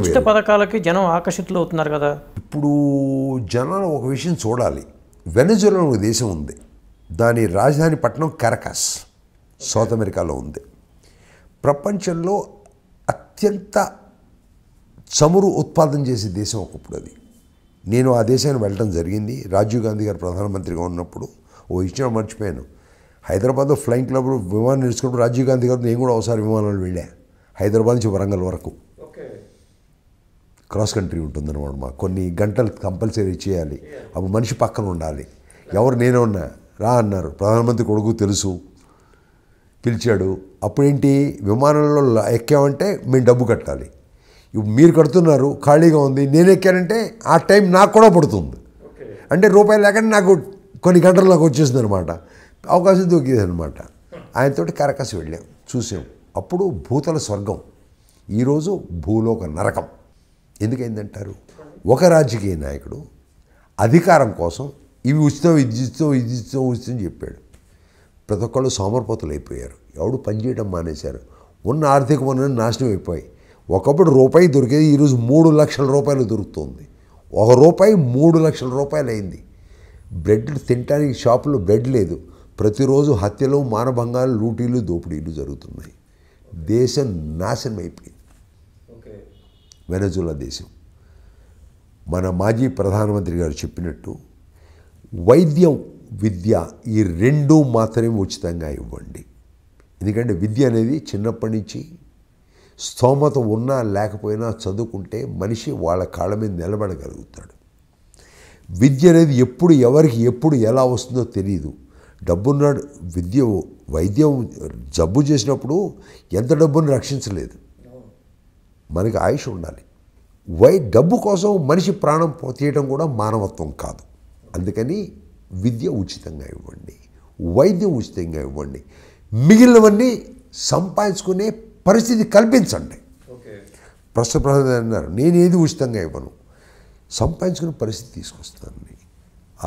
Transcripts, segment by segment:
ఉచిత పథకాలకి జనం ఆకర్షితులు అవుతున్నారు కదా ఇప్పుడు జనం ఒక విషయం చూడాలి వెనజులో ఒక దేశం ఉంది దాని రాజధాని పట్టణం కరకాస్ సౌత్ అమెరికాలో ఉంది ప్రపంచంలో అత్యంత చమురు ఉత్పాదన చేసే దేశం ఒకప్పుడు అది నేను ఆ దేశాన్ని వెళ్ళడం జరిగింది రాజీవ్ గాంధీ గారు ప్రధానమంత్రిగా ఉన్నప్పుడు ఓ ఇచ్చిన మర్చిపోయాను హైదరాబాద్లో ఫ్లయింగ్ క్లబ్ విమానం నేర్చుకున్నప్పుడు రాజీవ్ గాంధీ గారు నేను కూడా ఒకసారి విమానాలు వెళ్ళా హైదరాబాద్ నుంచి వరంగల్ వరకు క్రాస్ కంట్రీ ఉంటుందన్నమాట మా కొన్ని గంటలు కంపల్సరీ చేయాలి అవి మనిషి పక్కన ఉండాలి ఎవరు నేనే ఉన్నా రా అన్నారు ప్రధానమంత్రి కొడుకు తెలుసు పిలిచాడు అప్పుడేంటి విమానంలో ఎక్కామంటే మేము డబ్బు కట్టాలి ఇప్పుడు మీరు కడుతున్నారు ఖాళీగా ఉంది నేను ఎక్కానంటే ఆ టైం నాకు కూడా పడుతుంది అంటే రూపాయలు లేకుండా నాకు కొన్ని గంటలు నాకు వచ్చేసింది అనమాట అవకాశం దొరికింది అనమాట ఆయనతోటి కరకసి వెళ్ళాం చూసాం అప్పుడు భూతల స్వర్గం ఈరోజు భూలోక నరకం ఎందుకైందంటారు ఒక రాజకీయ నాయకుడు అధికారం కోసం ఇవి ఉచితం ఇది ఇస్తాం ఇది ఇస్తాం ఉచితం చెప్పాడు ప్రతి ఒక్కళ్ళు సోమరపోతలు అయిపోయారు ఎవడు పనిచేయడం మానేశారు ఉన్న ఆర్థిక వనరులు నాశనం అయిపోయాయి ఒకప్పుడు రూపాయి దొరికేది ఈరోజు మూడు లక్షల రూపాయలు దొరుకుతుంది ఒక రూపాయి మూడు లక్షల రూపాయలు అయింది బ్రెడ్ తినడానికి షాపులో బ్రెడ్ లేదు ప్రతిరోజు హత్యలు మానభంగాలు లూటీలు దోపిడీలు జరుగుతున్నాయి దేశం నాశనం అయిపోయింది వెనజులా దేశం మన మాజీ ప్రధానమంత్రి గారు చెప్పినట్టు వైద్యం విద్య ఈ రెండు మాత్రమే ఉచితంగా ఇవ్వండి ఎందుకంటే విద్య అనేది చిన్నప్పటి నుంచి స్తోమత ఉన్నా లేకపోయినా చదువుకుంటే మనిషి వాళ్ళ కాళ్ళ మీద నిలబడగలుగుతాడు విద్య అనేది ఎప్పుడు ఎవరికి ఎప్పుడు ఎలా వస్తుందో తెలియదు డబ్బున్నాడు విద్య వైద్యం జబ్బు చేసినప్పుడు ఎంత డబ్బును రక్షించలేదు మనకి ఆయుష్ ఉండాలి వై డబ్బు కోసం మనిషి ప్రాణం తీయటం కూడా మానవత్వం కాదు అందుకని విద్య ఉచితంగా ఇవ్వండి వైద్యం ఉచితంగా ఇవ్వండి మిగిలినవన్నీ సంపాదించుకునే పరిస్థితి కల్పించండి ప్రశ్న ప్రసాద్ అన్నారు నేనేది ఉచితంగా ఇవ్వను సంపాదించుకునే పరిస్థితి తీసుకొస్తానని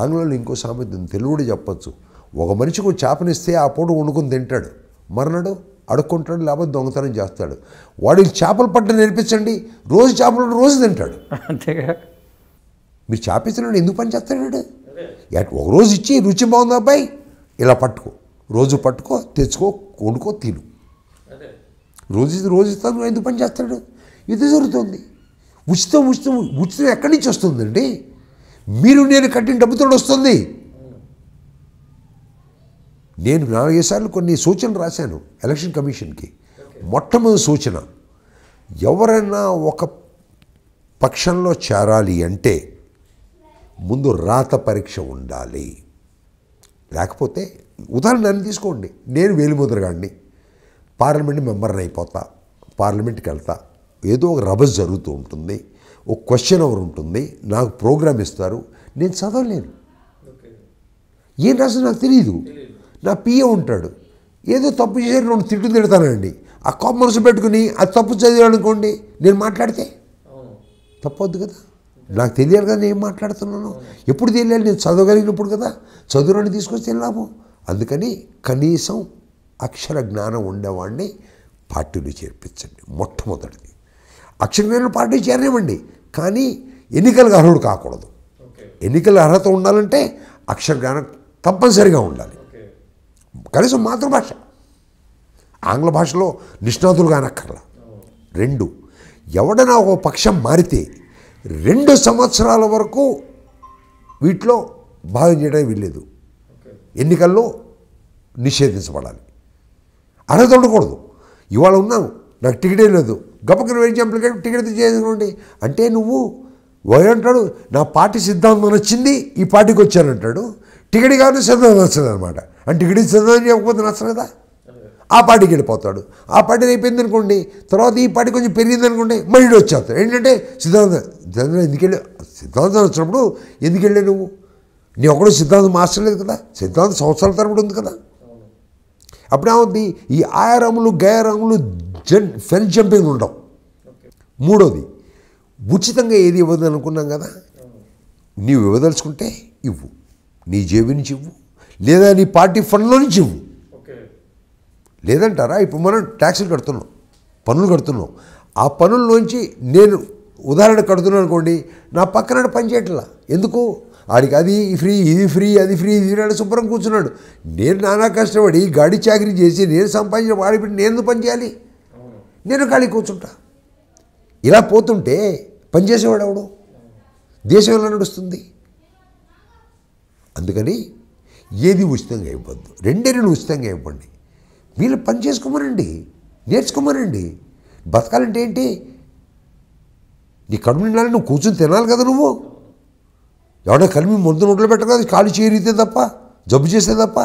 ఆంగ్లంలో ఇంకో సామెత తెలుగుడు చెప్పచ్చు ఒక మనిషికి చేపనిస్తే ఆ పూట వండుకొని తింటాడు మర్నాడు అడుక్కుంటాడు లేకపోతే దొంగతనం చేస్తాడు వాడికి చేపలు పట్టడం నేర్పించండి రోజు చేపలు రోజు తింటాడు అంతేగా మీరు చేపించినాడు ఎందుకు పని చేస్తాడు ఒకరోజు ఇచ్చి రుచి బాగుంది అబ్బాయి ఇలా పట్టుకో రోజు పట్టుకో తెచ్చుకో కొనుక్కో తిను రోజు రోజు ఇస్తాను ఎందుకు పని చేస్తాడు ఇది జరుగుతుంది ఉచితం ఉచితం ఉచితం ఎక్కడి నుంచి వస్తుందండి మీరు నేను కట్టిన డబ్బుతో వస్తుంది నేను నాలుగైదు కొన్ని సూచనలు రాశాను ఎలక్షన్ కమిషన్కి మొట్టమొదటి సూచన ఎవరైనా ఒక పక్షంలో చేరాలి అంటే ముందు రాత పరీక్ష ఉండాలి లేకపోతే ఉదాహరణ నన్ను తీసుకోండి నేను వేలిముద్రగాడిని పార్లమెంట్ మెంబర్ని అయిపోతా పార్లమెంట్కి వెళ్తా ఏదో ఒక రభస్ జరుగుతూ ఉంటుంది ఒక క్వశ్చన్ అవర్ ఉంటుంది నాకు ప్రోగ్రామ్ ఇస్తారు నేను చదవలేను ఏం రాసిన నాకు తెలియదు నా పిఏ ఉంటాడు ఏదో తప్పు చేసి నన్ను తిట్టు తిడతానండి ఆ కోప మనసు పెట్టుకుని అది తప్పు చదివానుకోండి నేను మాట్లాడితే తప్పొద్దు కదా నాకు తెలియాలి కదా నేను మాట్లాడుతున్నాను ఎప్పుడు తెలియాలి నేను చదవగలిగినప్పుడు కదా చదువురాన్ని తీసుకొస్తే లాభం అందుకని కనీసం అక్షర జ్ఞానం ఉండేవాడిని పార్టీలు చేర్పించండి మొట్టమొదటిది అక్షర జ్ఞానం పార్టీ చేరనివ్వండి కానీ ఎన్నికలకు అర్హుడు కాకూడదు ఎన్నికల అర్హత ఉండాలంటే అక్షర జ్ఞానం తప్పనిసరిగా ఉండాలి కనీసం మాతృభాష ఆంగ్ల భాషలో నిష్ణాతులు కానక్కర్లా రెండు ఎవడైనా ఒక పక్షం మారితే రెండు సంవత్సరాల వరకు వీటిలో భాగం చేయడానికి వీల్లేదు ఎన్నికల్లో నిషేధించబడాలి అర్హత ఉండకూడదు ఇవాళ ఉన్నాను నాకు టికెటే లేదు గబక్కన వెళ్ళి అప్లికేషన్ టికెట్ చేసుకోండి అంటే నువ్వు ఒకడు అంటాడు నా పార్టీ సిద్ధాంతం నచ్చింది ఈ పార్టీకి వచ్చానంటాడు టికెట్ కానీ సిద్ధాంతం వచ్చింది అనమాట అంటే టికెట్ సిద్ధాంతం చెప్పకపోతే నచ్చలేదా ఆ పార్టీకి వెళ్ళిపోతాడు ఆ పార్టీ అయిపోయింది అనుకోండి తర్వాత ఈ పార్టీ కొంచెం పెరిగింది అనుకోండి మళ్ళీ వచ్చేస్తాడు ఏంటంటే సిద్ధాంతం సిద్ధాంతం ఎందుకు వెళ్ళి సిద్ధాంతం వచ్చినప్పుడు ఎందుకు నువ్వు నీ ఒకడు సిద్ధాంతం మార్చలేదు కదా సిద్ధాంతం సంవత్సరాల తరపుడు ఉంది కదా అప్పుడేమవుద్ది ఈ గయ గయారములు జన్ ఫెన్ జంపింగ్ ఉండవు మూడోది ఉచితంగా ఏది ఇవ్వదు అనుకున్నాం కదా నీవు ఇవ్వదలుచుకుంటే ఇవ్వు నీ జేబు నుంచి ఇవ్వు లేదా నీ పార్టీ ఫండ్లో నుంచి ఇవ్వు లేదంటారా ఇప్పుడు మనం ట్యాక్సులు కడుతున్నాం పనులు కడుతున్నాం ఆ పనుల్లోంచి నేను ఉదాహరణ కడుతున్నాను అనుకోండి నా పక్కన పని చేయట్లా ఎందుకు ఆడికి అది ఫ్రీ ఇది ఫ్రీ అది ఫ్రీ ఇది ఫ్రీ శుభ్రం కూర్చున్నాడు నేను నానా కష్టపడి గాడి చాకరీ చేసి నేను సంపాదించిన వాడిపెట్టి నేను పని చేయాలి నేను ఖాళీ కూర్చుంటా ఇలా పోతుంటే పనిచేసేవాడు ఎవడు దేశం ఎలా నడుస్తుంది అందుకని ఏది ఉచితంగా ఇవ్వద్దు రెండే రెండు ఉచితంగా ఇవ్వండి మీరు పని చేసుకోమనండి నేర్చుకోమనండి బతకాలంటే ఏంటి నీ కడుపు నిండాలి నువ్వు కూర్చొని తినాలి కదా నువ్వు ఎవడో కలిమి ముందు నోట్లో పెట్టకూడదు కాలు చేరితే తప్ప జబ్బు చేస్తే తప్ప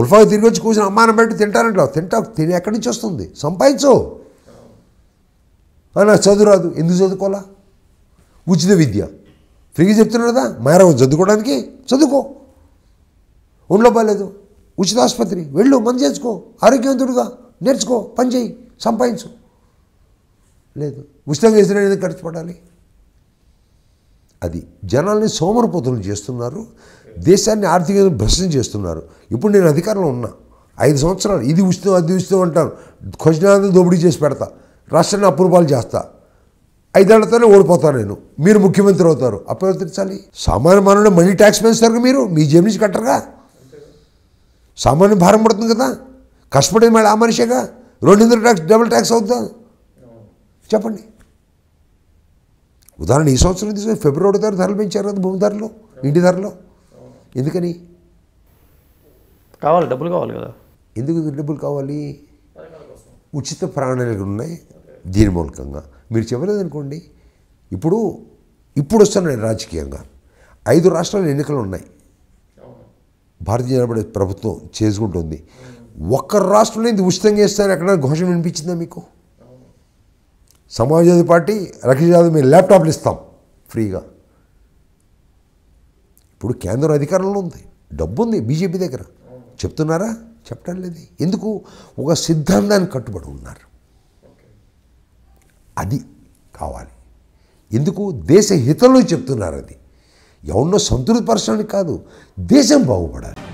ఉల్ఫాగా తిరిగి వచ్చి కూర్చొని అమ్మానం పెట్టి తింటారంటావు తింటావు తిని ఎక్కడి నుంచి వస్తుంది సంపాదించవు నాకు చదువురాదు ఎందుకు చదువుకోవాలా ఉచిత విద్య ఫ్రీగా చెప్తున్నారు కదా మారవ చదువుకోవడానికి చదువుకో ఒంట్లో బాగాలేదు ఉచిత ఆసుపత్రి వెళ్ళు మంది చేసుకో ఆరోగ్యవంతుడుగా నేర్చుకో పని చేయి సంపాదించు లేదు ఉచితంగా వేసిన ఎందుకు ఖర్చు పడాలి అది జనాల్ని సోమరపోతులు చేస్తున్నారు దేశాన్ని ఆర్థికంగా భ్రష్టం చేస్తున్నారు ఇప్పుడు నేను అధికారంలో ఉన్నా ఐదు సంవత్సరాలు ఇది ఉచితం అది ఉచితం అంటాను ఖజనాన్ని దోపిడీ చేసి పెడతా రాష్ట్రాన్ని అప్రూవాలు చేస్తా ఐదేళ్లతోనే ఓడిపోతాను నేను మీరు ముఖ్యమంత్రి అవుతారు అప్రవర్తించాలి సామాన్య మానవుడు మనీ ట్యాక్స్ పెంచుతారు మీరు మీ జేబు నుంచి కట్టరుగా సామాన్య భారం పడుతుంది కదా కష్టపడేది మళ్ళీ ఆ మనిషేగా రెండిందరు ట్యాక్స్ డబుల్ ట్యాక్స్ అవుద్దా చెప్పండి ఉదాహరణ ఈ సంవత్సరం తీసుకుని ఫిబ్రవరి ధర ధరలు పెంచారు కదా భూమి ధరలు ఇంటి ధరలు ఎందుకని కావాలి డబ్బులు కావాలి కదా ఎందుకు డబ్బులు కావాలి ఉచిత ప్రాణాలు ఉన్నాయి దీని మూలకంగా మీరు చెప్పలేదు అనుకోండి ఇప్పుడు ఇప్పుడు వస్తాను నేను రాజకీయంగా ఐదు రాష్ట్రాల ఎన్నికలు ఉన్నాయి భారతీయ జనపడే ప్రభుత్వం చేసుకుంటుంది ఒక్క రాష్ట్రంలో ఇది ఉచితంగా ఇస్తారని ఎక్కడ ఘోషణ వినిపించిందా మీకు సమాజ్వాదీ పార్టీ రక్షణ యాదవ్ మేము ల్యాప్టాప్లు ఇస్తాం ఫ్రీగా ఇప్పుడు కేంద్రం అధికారంలో ఉంది డబ్బు ఉంది బీజేపీ దగ్గర చెప్తున్నారా చెప్పడం లేదు ఎందుకు ఒక సిద్ధాంతానికి కట్టుబడి ఉన్నారు అది కావాలి ఎందుకు దేశ హితంలో చెప్తున్నారు అది ఎవరినో సంతృప్తిపరచడానికి కాదు దేశం బాగుపడాలి